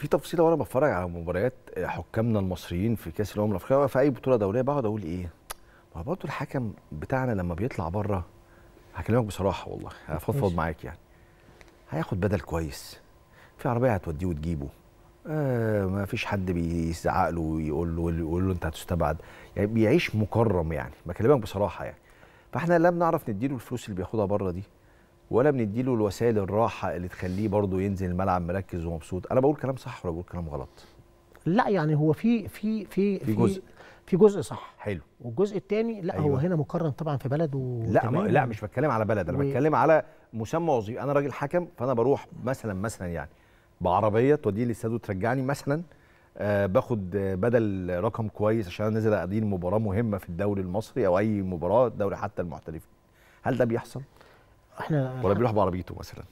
في تفصيله وانا بتفرج على مباريات حكامنا المصريين في كاس الامم الافريقيه في اي بطوله دوليه بقعد اقول ايه ما برضه الحكم بتاعنا لما بيطلع بره هكلمك بصراحه والله هفضفض معاك يعني هياخد بدل كويس في عربيه هتوديه وتجيبه آه ما فيش حد بيزعق له ويقول له يقول له انت هتستبعد يعني بيعيش مكرم يعني بكلمك بصراحه يعني فاحنا لا بنعرف نديله الفلوس اللي بياخدها بره دي ولا بنديله الوسائل الراحه اللي تخليه برضه ينزل الملعب مركز ومبسوط انا بقول كلام صح ولا بقول كلام غلط لا يعني هو في في في في جزء في جزء صح حلو والجزء الثاني لا أيوة. هو هنا مكرم طبعا في بلده لا ما لا مش بتكلم على بلد انا و... بتكلم على مسمى وظيفي انا راجل حكم فانا بروح مثلا مثلا يعني بعربيه توديني الاستاد وترجعني مثلا آه باخد بدل رقم كويس عشان انا نازل اقضي مباراه مهمه في الدوري المصري او اي مباراه دوري حتى المحترفين هل ده بيحصل احنا ولا بيروح بعربيته مثلا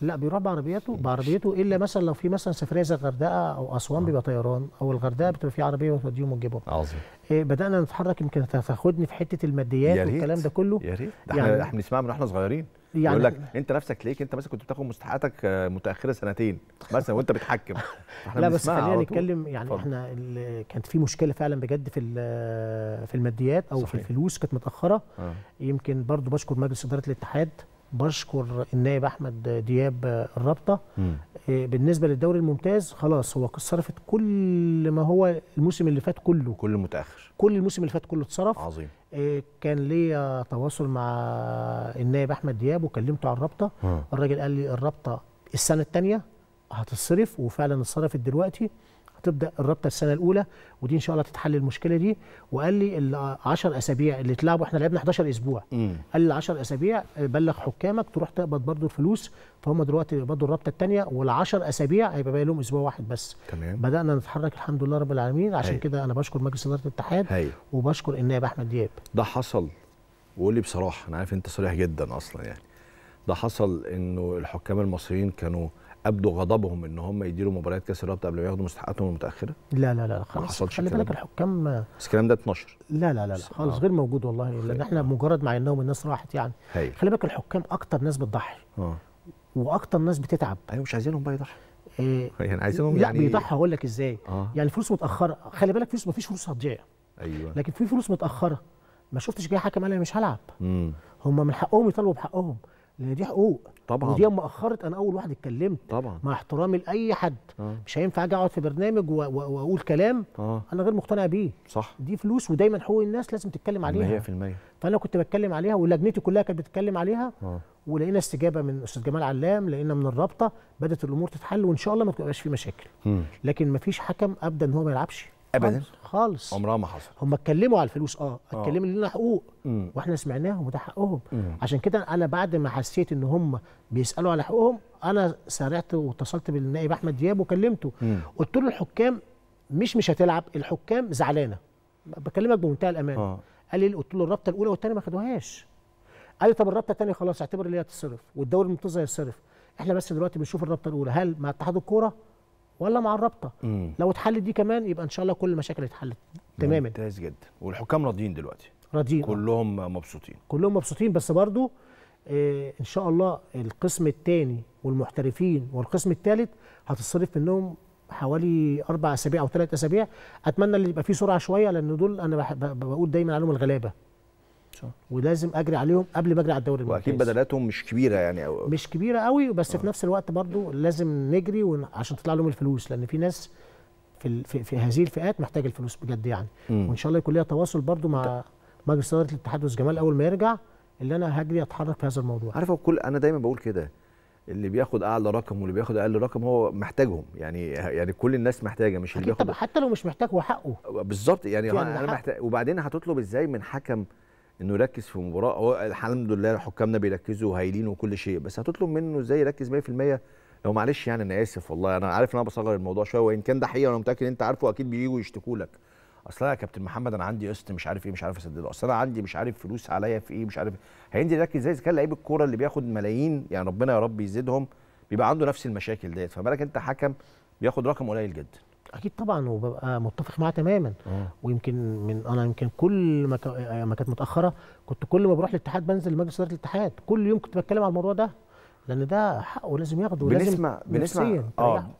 لا بيروح بعربيته بعربيته الا مثلا لو في مثلا سفريه زي الغردقه او اسوان آه. بيبقى طيران او الغردقه بتبقى في عربيه وتوديهم وتجيبهم عظيم إيه بدانا نتحرك يمكن هتاخدني في حته الماديات والكلام ده كله يا ريت يعني احنا بنسمعها من واحنا صغيرين يعني يقول لك انت نفسك تلاقيك انت مثلا كنت بتاخد مستحقاتك آه، متاخره سنتين مثلا وانت بتحكم احنا لا بس خلينا نتكلم يعني احنا كانت في مشكله فعلا بجد في في الماديات او صحيح. في الفلوس كانت متاخره آه. يمكن برضو بشكر مجلس اداره الاتحاد بشكر النائب احمد دياب الرابطه آه، بالنسبه للدوري الممتاز خلاص هو صرفت كل ما هو الموسم اللي فات كله كل متاخر كل الموسم اللي فات كله اتصرف عظيم آه، كان ليا تواصل مع النائب احمد دياب وكلمته على الرابطه الراجل قال لي الرابطه السنه الثانيه هتتصرف وفعلا اتصرفت دلوقتي هتبدا الرابطه السنه الاولى ودي ان شاء الله تتحل المشكله دي وقال لي ال 10 اسابيع اللي اتلعبوا احنا لعبنا 11 اسبوع مم. قال لي 10 اسابيع آه، بلغ حكامك تروح تقبض برضه الفلوس فهم دلوقتي بيقبضوا الرابطه الثانيه وال 10 اسابيع هيبقى باقي لهم اسبوع واحد بس تمام. بدانا نتحرك الحمد لله رب العالمين عشان كده انا بشكر مجلس اداره الاتحاد هي. وبشكر النائب احمد دياب ده حصل وقول لي بصراحه انا عارف انت صريح جدا اصلا يعني ده حصل انه الحكام المصريين كانوا ابدوا غضبهم ان هم يديروا مباريات كاس الرابطه قبل ما ياخدوا مستحقاتهم المتاخره؟ لا لا لا خالص ما حصلش خلي بالك الحكام بس الكلام ده 12 لا لا لا, لا خالص آه. غير موجود والله لان احنا مجرد مع انهم الناس راحت يعني هي. خلي بالك الحكام اكتر ناس بتضحي اه واكتر ناس بتتعب ايوه مش عايزينهم بقى يضحوا إيه يعني عايزينهم يعني لا بيضحي اقول لك ازاي آه. يعني فلوس متاخره خلي بالك فلوس مفيش فلوس هتضيع ايوه لكن في فلوس متاخره ما شفتش جاي حكم قال انا مش هلعب هم من حقهم يطالبوا بحقهم لان دي حقوق طبعا ودي اما اخرت انا اول واحد اتكلمت طبعا مع احترامي لاي حد آه. مش هينفع اجي اقعد في برنامج واقول كلام آه. انا غير مقتنع بيه صح دي فلوس ودايما حقوق الناس لازم تتكلم عليها 100% فانا كنت بتكلم عليها ولجنتي كلها كانت بتتكلم عليها آه. ولقينا استجابه من استاذ جمال علام لقينا من الرابطه بدات الامور تتحل وان شاء الله ما تبقاش في مشاكل م. لكن ما فيش حكم ابدا ان هو ما يلعبش ابدا خالص عمرها ما حصل هم اتكلموا على الفلوس آه،, اه اتكلموا ان لنا حقوق مم. واحنا سمعناهم وده حقهم مم. عشان كده انا بعد ما حسيت ان هم بيسالوا على حقوقهم انا سارعت واتصلت بالنائب احمد دياب وكلمته قلت له الحكام مش مش هتلعب الحكام زعلانه بكلمك بمنتهى الامانه آه. قال لي قلت له الرابطه الاولى والثانيه ما خدوهاش قال لي طب الرابطه الثانيه خلاص اعتبر اللي هي تتصرف والدوري الممتاز هيتصرف احنا بس دلوقتي بنشوف الرابطه الاولى هل مع اتحاد الكوره ولا مع الرابطه لو اتحلت دي كمان يبقى ان شاء الله كل المشاكل اتحلت تماما ممتاز جدا والحكام راضيين دلوقتي راضيين كلهم مبسوطين كلهم مبسوطين بس برضو آه، ان شاء الله القسم الثاني والمحترفين والقسم الثالث هتصرف منهم حوالي اربع اسابيع او ثلاث اسابيع اتمنى اللي يبقى فيه سرعه شويه لان دول انا بقول دايما عليهم الغلابه ولازم اجري عليهم قبل ما اجري على الدوري الممتاز واكيد بدلاتهم مش كبيره يعني أو مش كبيره قوي بس آه. في نفس الوقت برضو لازم نجري ون... عشان تطلع لهم الفلوس لان في ناس في ال... في, في هذه الفئات محتاج الفلوس بجد يعني م. وان شاء الله يكون ليها تواصل برضو مع مجلس اداره الاتحاد وجمال اول ما يرجع اللي انا هجري اتحرك في هذا الموضوع عارف كل انا دايما بقول كده اللي بياخد اعلى رقم واللي بياخد اقل رقم هو محتاجهم يعني يعني كل الناس محتاجه مش اللي بياخد حتى لو مش محتاج هو حقه بالظبط يعني, يعني انا محتاج وبعدين هتطلب ازاي من حكم انه يركز في مباراه هو الحمد لله حكامنا بيركزوا وهايلين وكل شيء بس هتطلب منه ازاي يركز 100% لو معلش يعني انا اسف والله انا عارف ان انا بصغر الموضوع شويه وان كان ده حقيقه وانا متاكد انت عارفه اكيد بييجوا يشتكوا لك اصل انا يا كابتن محمد انا عندي قسط مش عارف ايه مش عارف اسدده اصل انا عندي مش عارف فلوس عليا في ايه مش عارف إيه. هينزل يركز ازاي اذا كان لعيب الكوره اللي بياخد ملايين يعني ربنا يا رب يزيدهم بيبقى عنده نفس المشاكل ديت فبالك انت حكم بياخد رقم قليل جدا اكيد طبعا وببقى متفق معاه تماما أوه. ويمكن من انا يمكن كل ما آه، ما كانت متاخره كنت كل ما بروح الاتحاد بنزل مجلس اداره الاتحاد كل يوم كنت بتكلم على الموضوع ده لان ده حقه لازم ياخده بنسمع بنسمع اه